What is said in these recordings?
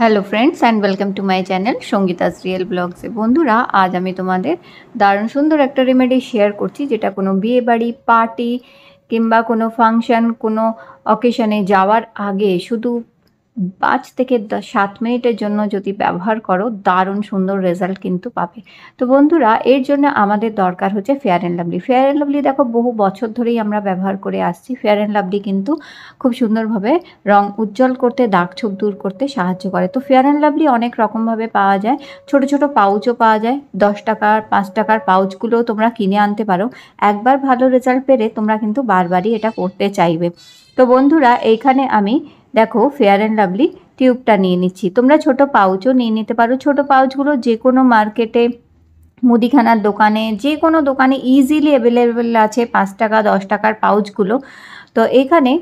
hello friends and welcome to my channel Sangeeta's real ব্লগসে বন্ধুরা আজ আমি তোমাদের দারুণ সুন্দর একটা রেমেডি শেয়ার করছি যেটা কোনো বিয়ে বাড়ি পার্টি কিংবা কোনো ফাংশন কোনো অকেশনে যাওয়ার আগে শুধু পাঁচ থেকে সাত মিনিটের জন্য যদি ব্যবহার করো দারুণ সুন্দর রেজাল্ট কিন্তু পাবে তো বন্ধুরা এর জন্য আমাদের দরকার হচ্ছে fair and lovely fair and lovely দেখো বহু বছর ধরেই আমরা ব্যবহার করে আসছি ফেয়ার অ্যান্ড লাভলি কিন্তু খুব সুন্দরভাবে রং উজ্জ্বল করতে দাগ ছোপ দূর করতে সাহায্য করে তো ফেয়ার অ্যান্ড লাভলি অনেক রকমভাবে পাওয়া যায় ছোট ছোট পাউচও পাওয়া যায় দশ টাকার পাঁচ টাকার পাউচগুলো তোমরা কিনে আনতে পারো একবার ভালো রেজাল্ট পেলে তোমরা কিন্তু বারবারই এটা করতে চাইবে তো বন্ধুরা এইখানে আমি দেখো ফেয়ার অ্যান্ড লাভলি টিউবটা নিয়ে নিচ্ছি তোমরা ছোট পাউচও নিয়ে নিতে পারো ছোট পাউচগুলো যে কোনো মার্কেটে মুদিখানার দোকানে যে কোনো দোকানে ইজিলি অ্যাভেলেবেল আছে পাঁচ টাকা দশ টাকার পাউচগুলো তো এখানে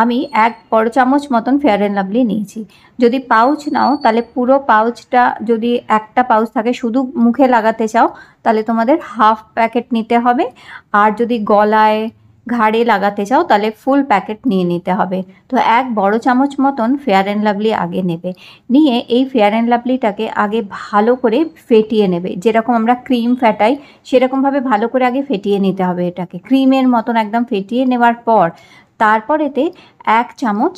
আমি এক বড় চামচ মতন ফেয়ার অ্যান্ড লাভলি নিয়েছি যদি পাউচ নাও তাহলে পুরো পাউচটা যদি একটা পাউচ থাকে শুধু মুখে লাগাতে চাও তাহলে তোমাদের হাফ প্যাকেট নিতে হবে আর যদি গলায় ঘাড়ে লাগাতে চাও তাহলে ফুল প্যাকেট নিয়ে নিতে হবে তো এক বড় চামচ মতন ফেয়ার অ্যান্ড লাভলি আগে নেবে নিয়ে এই ফেয়ার অ্যান্ড লাভলিটাকে আগে ভালো করে ফেটিয়ে নেবে যেরকম আমরা ক্রিম ফেটাই সেরকমভাবে ভালো করে আগে ফেটিয়ে নিতে হবে এটাকে ক্রিমের মতন একদম ফেটিয়ে নেওয়ার পর তারপর এতে এক চামচ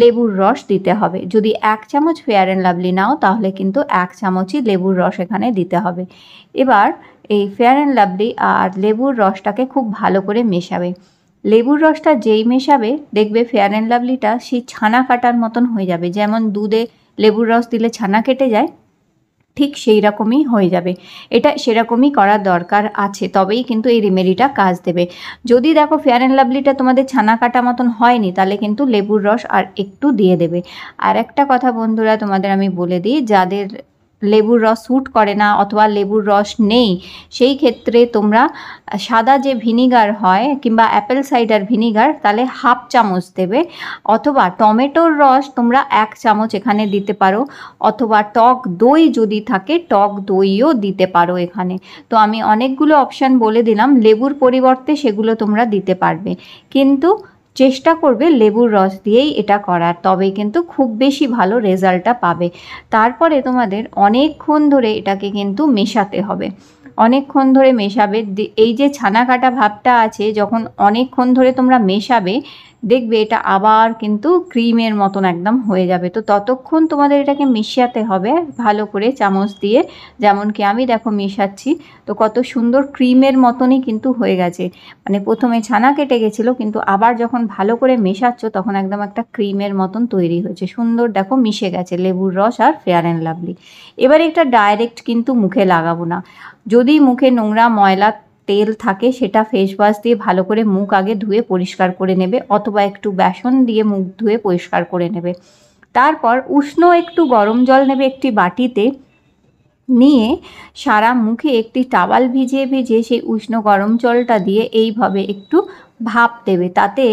লেবুর রস দিতে হবে যদি এক চামচ ফেয়ার অ্যান্ড লাভলি নাও তাহলে কিন্তু এক চামচই লেবুর রস এখানে দিতে হবে এবার এই ফেয়ার অ্যান্ড লাভলি আর লেবুর রসটাকে খুব ভালো করে মেশাবে লেবুর রসটা যেই মেশাবে দেখবে ফেয়ার অ্যান্ড লাভলিটা সেই ছানা কাটার মতন হয়ে যাবে যেমন দুধে লেবুর রস দিলে ছানা কেটে যায় ঠিক সেই রকমই হয়ে যাবে এটা সেরকমই করার দরকার আছে তবেই কিন্তু এই রেমেডিটা কাজ দেবে যদি দেখো ফেয়ার অ্যান্ড লাভলিটা তোমাদের ছানা কাটা মতন হয়নি তাহলে কিন্তু লেবুর রস আর একটু দিয়ে দেবে আর একটা কথা বন্ধুরা তোমাদের আমি বলে দিই যাদের লেবুর রস স্যুট করে না অথবা লেবুর রস নেই সেই ক্ষেত্রে তোমরা সাদা যে ভিনিগার হয় কিংবা অ্যাপেল সাইডার ভিনিগার তাহলে হাফ চামচ দেবে অথবা টমেটোর রস তোমরা এক চামচ এখানে দিতে পারো অথবা টক দই যদি থাকে টক দইও দিতে পারো এখানে তো আমি অনেকগুলো অপশান বলে দিলাম লেবুর পরিবর্তে সেগুলো তোমরা দিতে পারবে কিন্তু চেষ্টা করবে লেবুর রস দিয়েই এটা করার তবে কিন্তু খুব বেশি ভালো রেজাল্টটা পাবে তারপরে তোমাদের অনেকক্ষণ ধরে এটাকে কিন্তু মেশাতে হবে অনেকক্ষণ ধরে মেশাবে এই যে ছানা কাটা ভাবটা আছে যখন অনেকক্ষণ ধরে তোমরা মেশাবে দেখবে এটা আবার কিন্তু ক্রিমের মতন একদম হয়ে যাবে তো ততক্ষণ তোমাদের এটাকে মিশিয়াতে হবে ভালো করে চামচ দিয়ে যেমন কি আমি দেখো মেশাচ্ছি তো কত সুন্দর ক্রিমের মতনই কিন্তু হয়ে গেছে মানে প্রথমে ছানা কেটে গেছিলো কিন্তু আবার যখন ভালো করে মেশাচ্ছ তখন একদম একটা ক্রিমের মতন তৈরি হয়েছে সুন্দর দেখো মিশে গেছে লেবুর রস আর ফেয়ার অ্যান্ড লাভলি এবার এটা ডাইরেক্ট কিন্তু মুখে লাগাবো না যদি মুখে নোংরা ময়লা তেল থাকে সেটা ফেস ওয়াশ দিয়ে ভালো করে মুখ আগে ধুয়ে পরিষ্কার করে নেবে অথবা একটু বেসন দিয়ে মুখ ধুয়ে পরিষ্কার করে নেবে তারপর উষ্ণ একটু গরম জল নেবে একটি বাটিতে নিয়ে সারা মুখে একটি টাওয়াল ভিজিয়ে ভিজিয়ে সেই উষ্ণ গরম জলটা দিয়ে এইভাবে একটু ভাপ দেবে তাতে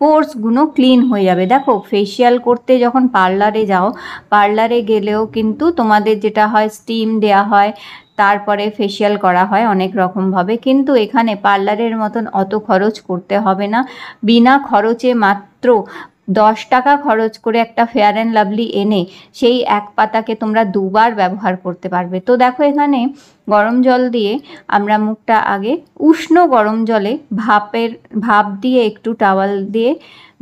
পোর্সগুলো ক্লিন হয়ে যাবে দেখো ফেসিয়াল করতে যখন পার্লারে যাও পার্লারে গেলেও কিন্তু তোমাদের যেটা হয় স্টিম দেয়া হয় তারপরে ফেসিয়াল করা হয় অনেক রকমভাবে কিন্তু এখানে পার্লারের মতন অত খরচ করতে হবে না বিনা খরচে মাত্র দশ টাকা খরচ করে একটা ফেয়ার অ্যান্ড লাভলি এনে সেই এক পাতাকে তোমরা দুবার ব্যবহার করতে পারবে তো দেখো এখানে গরম জল দিয়ে আমরা মুখটা আগে উষ্ণ গরম জলে ভাপের ভাপ দিয়ে একটু টাওয়াল দিয়ে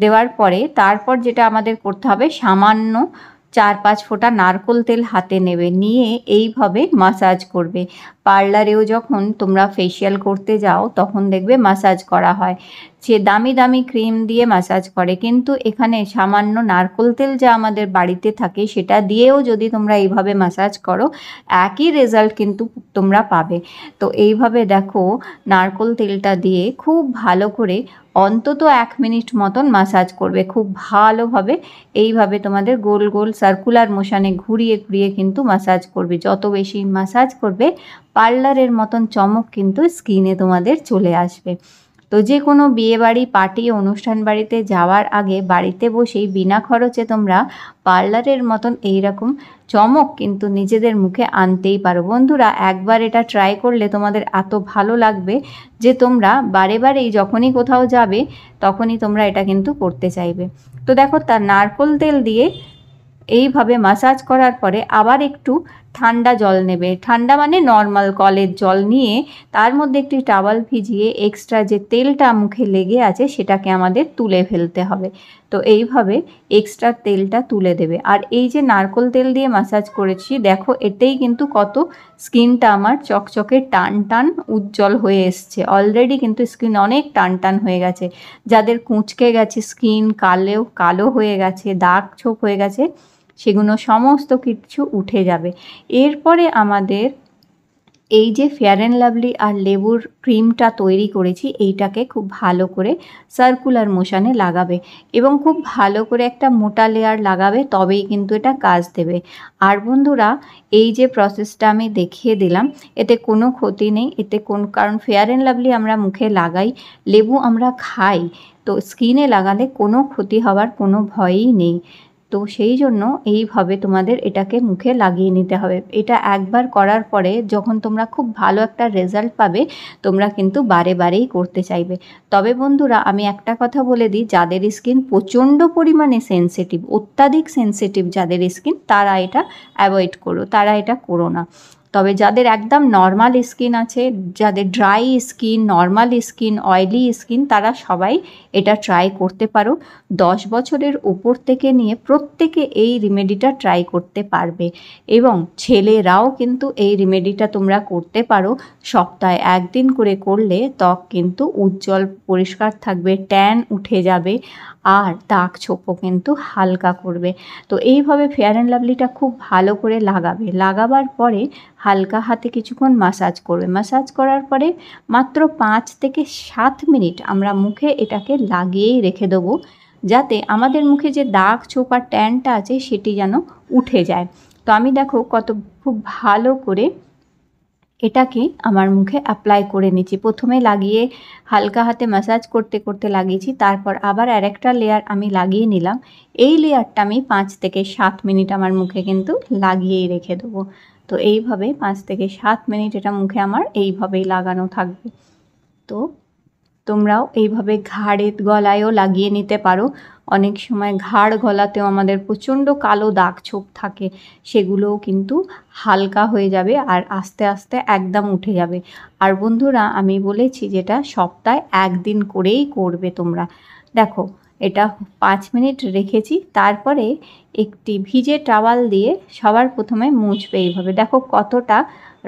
দেওয়ার পরে তারপর যেটা আমাদের করতে হবে সামান্য চার পাঁচ ফোঁটা নারকোল তেল হাতে নেবে নিয়ে এইভাবে মাসাজ করবে পার্লারেও যখন তোমরা ফেসিয়াল করতে যাও তখন দেখবে মাসাজ করা হয় সে দামি দামি ক্রিম দিয়ে মাসাজ করে কিন্তু এখানে সামান্য নারকোল তেল যা আমাদের বাড়িতে থাকে সেটা দিয়েও যদি তোমরা এইভাবে মাসাজ করো একই রেজাল্ট কিন্তু তোমরা পাবে তো এইভাবে দেখো নারকোল তেলটা দিয়ে খুব ভালো করে অন্তত এক মিনিট মতন মাসাজ করবে খুব ভালোভাবে এইভাবে তোমাদের গোল গোল সার্কুলার মোশানে ঘুরিয়ে ঘুরিয়ে কিন্তু মাসাজ করবে যত বেশি মাসাজ করবে পার্লারের মতন চমক কিন্তু স্কিনে তোমাদের চলে আসবে তো যে কোনো বিয়েবাড়ি পার্টি অনুষ্ঠান বাড়িতে যাওয়ার আগে বাড়িতে বসেই বিনা খরচে তোমরা পার্লারের মতন এইরকম চমক কিন্তু নিজেদের মুখে আনতেই পারো বন্ধুরা একবার এটা ট্রাই করলে তোমাদের এত ভালো লাগবে যে তোমরা বারে বারেই যখনই কোথাও যাবে তখনই তোমরা এটা কিন্তু করতে চাইবে তো দেখো তার নারকোল তেল দিয়ে এইভাবে মাসাজ করার পরে আবার একটু ঠান্ডা জল নেবে ঠান্ডা মানে নর্মাল কলের জল নিয়ে তার মধ্যে একটি টাওয়াল ভিজিয়ে এক্সট্রা যে তেলটা মুখে লেগে আছে সেটাকে আমাদের তুলে ফেলতে হবে তো এইভাবে এক্সট্রা তেলটা তুলে দেবে আর এই যে নারকোল তেল দিয়ে ম্যাসাজ করেছি দেখো এতেই কিন্তু কত স্কিনটা আমার চকচকে টান টান উজ্জ্বল হয়ে এসছে অলরেডি কিন্তু স্কিন অনেক টান টান হয়ে গেছে যাদের কুঁচকে গেছে স্কিন কালো কালো হয়ে গেছে দাগ ছোপ হয়ে গেছে সেগুলো সমস্ত কিছু উঠে যাবে এরপরে আমাদের এই যে ফেয়ার অ্যান্ড লাভলি আর লেবুর ক্রিমটা তৈরি করেছি এইটাকে খুব ভালো করে সার্কুলার মোশানে লাগাবে এবং খুব ভালো করে একটা মোটা লেয়ার লাগাবে তবেই কিন্তু এটা কাজ দেবে আর বন্ধুরা এই যে প্রসেসটা আমি দেখিয়ে দিলাম এতে কোনো ক্ষতি নেই এতে কোন কারণ ফেয়ার অ্যান্ড লাভলি আমরা মুখে লাগাই লেবু আমরা খাই তো স্কিনে লাগালে কোনো ক্ষতি হওয়ার কোনো ভয়ই নেই তো সেই জন্য এইভাবে তোমাদের এটাকে মুখে লাগিয়ে নিতে হবে এটা একবার করার পরে যখন তোমরা খুব ভালো একটা রেজাল্ট পাবে তোমরা কিন্তু বারে বারেই করতে চাইবে তবে বন্ধুরা আমি একটা কথা বলে দিই যাদের স্কিন প্রচণ্ড পরিমাণে সেন্সিটিভ অত্যাধিক সেন্সিটিভ যাদের স্কিন তারা এটা অ্যাভয়েড করো তারা এটা করো না তবে যাদের একদম নর্মাল স্কিন আছে যাদের dry skin normal skin oily skin তারা সবাই এটা ট্রাই করতে পারো দশ বছরের উপর থেকে নিয়ে প্রত্যেকে এই রিমেডিটা ট্রাই করতে পারবে এবং ছেলেরাও কিন্তু এই রিমেডিটা তোমরা করতে পারো সপ্তাহে একদিন করে করলে ত্বক কিন্তু উজ্জ্বল পরিষ্কার থাকবে ট্যান উঠে যাবে আর দাগ ছোপও কিন্তু হালকা করবে তো এইভাবে ফেয়ার অ্যান্ড লাভলিটা খুব ভালো করে লাগাবে লাগাবার পরে হালকা হাতে কিছুক্ষণ মাসাজ করবে মাসাজ করার পরে মাত্র পাঁচ থেকে সাত মিনিট আমরা মুখে এটাকে লাগিয়েই রেখে দেবো যাতে আমাদের মুখে যে দাগ ছোপ আর ট্যানটা আছে সেটি যেন উঠে যায় তো আমি দেখো কত খুব ভালো করে এটাকে আমার মুখে অ্যাপ্লাই করে নিচ্ছি প্রথমে লাগিয়ে হালকা হাতে ম্যাসাজ করতে করতে লাগিয়েছি তারপর আবার আর একটা লেয়ার আমি লাগিয়ে নিলাম এই লেয়ারটা আমি পাঁচ থেকে সাত মিনিট আমার মুখে কিন্তু লাগিয়েই রেখে দেবো তো এইভাবে পাঁচ থেকে সাত মিনিট এটা মুখে আমার এইভাবেই লাগানো থাকবে তো তোমরাও এইভাবে ঘাড়ে গলায়ও লাগিয়ে নিতে পারো অনেক সময় ঘাড় গলাতেও আমাদের প্রচণ্ড কালো দাগ ছোপ থাকে সেগুলোও কিন্তু হালকা হয়ে যাবে আর আস্তে আস্তে একদম উঠে যাবে আর বন্ধুরা আমি বলেছি যেটা সপ্তাহে একদিন করেই করবে তোমরা দেখো এটা পাঁচ মিনিট রেখেছি তারপরে একটি ভিজে টাওয়াল দিয়ে সবার প্রথমে মুছবে এইভাবে দেখো কতটা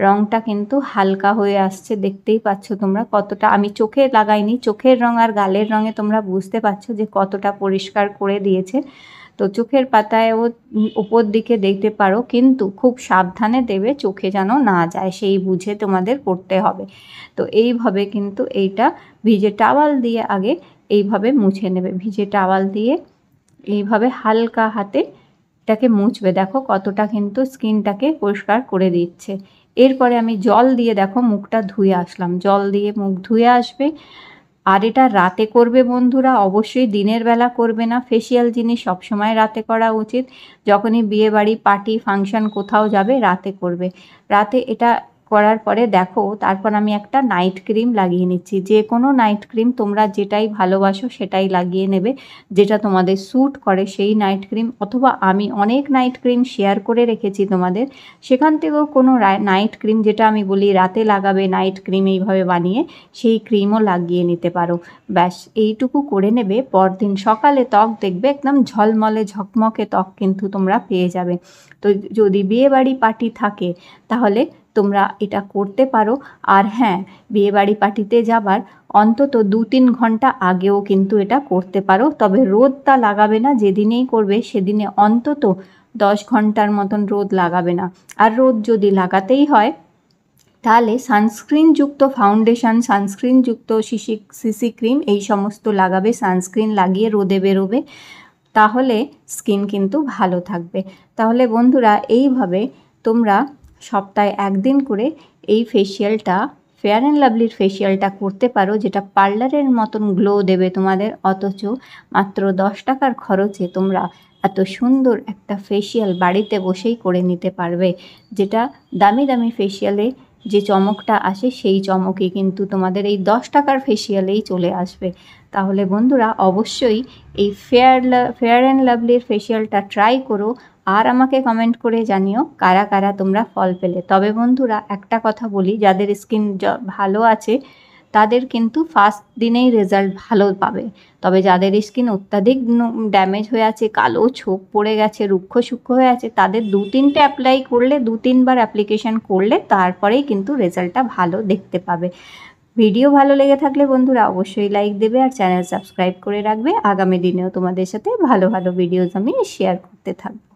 রংটা কিন্তু হালকা হয়ে আসছে দেখতেই পাচ্ছ তোমরা কতটা আমি চোখে লাগাইনি চোখের রং আর গালের রঙে তোমরা বুঝতে পারছো যে কতটা পরিষ্কার করে দিয়েছে তো চোখের পাতায় ও ওপর দিকে দেখতে পারো কিন্তু খুব সাবধানে দেবে চোখে যেন না যায় সেই বুঝে তোমাদের করতে হবে তো এইভাবে কিন্তু এইটা ভিজে টাওয়াল দিয়ে আগে এইভাবে মুছে নেবে ভিজে টাওয়াল দিয়ে এইভাবে হালকা হাতে এটাকে মুছবে দেখো কতটা কিন্তু স্কিনটাকে পরিষ্কার করে দিচ্ছে এরপরে আমি জল দিয়ে দেখো মুখটা ধুয়ে আসলাম জল দিয়ে মুখ ধুয়ে আসবে আর এটা রাতে করবে বন্ধুরা অবশ্যই দিনের বেলা করবে না ফেসিয়াল জিনিস সবসময় রাতে করা উচিত যখনই বিয়ে বাড়ি পার্টি ফাংশন কোথাও যাবে রাতে করবে রাতে এটা করার পরে দেখো তারপর আমি একটা নাইট ক্রিম লাগিয়ে নিচ্ছি যে কোনো নাইট ক্রিম তোমরা যেটাই ভালোবাসো সেটাই লাগিয়ে নেবে যেটা তোমাদের স্যুট করে সেই নাইট ক্রিম অথবা আমি অনেক নাইট ক্রিম শেয়ার করে রেখেছি তোমাদের সেখান থেকেও কোনো নাইট ক্রিম যেটা আমি বলি রাতে লাগাবে নাইট ক্রিম এইভাবে বানিয়ে সেই ক্রিমও লাগিয়ে নিতে পারো ব্যাস এইটুকু করে নেবে পরদিন সকালে ত্বক দেখবে একদম ঝলমলে ঝকমকে ত্বক কিন্তু তোমরা পেয়ে যাবে তো যদি বিয়েবাড়ি পার্টি থাকে তাহলে তোমরা এটা করতে পারো আর হ্যাঁ বিয়েবাড়ি পার্টিতে যাবার অন্তত দু তিন ঘন্টা আগেও কিন্তু এটা করতে পারো তবে রোদ তা লাগাবে না যেদিনেই করবে সেদিনে অন্তত দশ ঘন্টার মতন রোদ লাগাবে না আর রোদ যদি লাগাতেই হয় তাহলে সানস্ক্রিনযুক্ত ফাউন্ডেশন সানস্ক্রিনযুক্ত সিসি সিসি ক্রিম এই সমস্ত লাগাবে সানস্ক্রিন লাগিয়ে রোদে বেরোবে তাহলে স্কিন কিন্তু ভালো থাকবে তাহলে বন্ধুরা এইভাবে তোমরা সপ্তাহে একদিন করে এই ফেসিয়ালটা ফেয়ার অ্যান্ড লাভলির ফেসিয়ালটা করতে পারো যেটা পার্লারের মতন গ্লো দেবে তোমাদের অথচ মাত্র দশ টাকার খরচে তোমরা এত সুন্দর একটা ফেসিয়াল বাড়িতে বসেই করে নিতে পারবে যেটা দামি দামি ফেসিয়ালে যে চমকটা আসে সেই চমকে কিন্তু তোমাদের এই দশ টাকার ফেসিয়ালেই চলে আসবে তাহলে বন্ধুরা অবশ্যই এই ফেয়ার ফেয়ার অ্যান্ড লাভলির ফেসিয়ালটা ট্রাই করো আর আমাকে কমেন্ট করে জানিও কারা কারা তোমরা ফল পেলে তবে বন্ধুরা একটা কথা বলি যাদের স্কিন ভালো আছে তাদের কিন্তু ফার্স্ট দিনেই রেজাল্ট ভালো পাবে তবে যাদের স্কিন অত্যাধিক ড্যামেজ হয়ে আছে কালো ছোপ পড়ে গেছে রুক্ষ সূক্ষ্ম হয়ে আছে তাদের দু তিনটে অ্যাপ্লাই করলে দু তিনবার অ্যাপ্লিকেশান করলে তারপরেই কিন্তু রেজাল্টটা ভালো দেখতে পাবে ভিডিও ভালো লেগে থাকলে বন্ধুরা অবশ্যই লাইক দেবে আর চ্যানেল সাবস্ক্রাইব করে রাখবে আগামী দিনেও তোমাদের সাথে ভালো ভালো ভিডিওজ আমি শেয়ার করতে থাকবো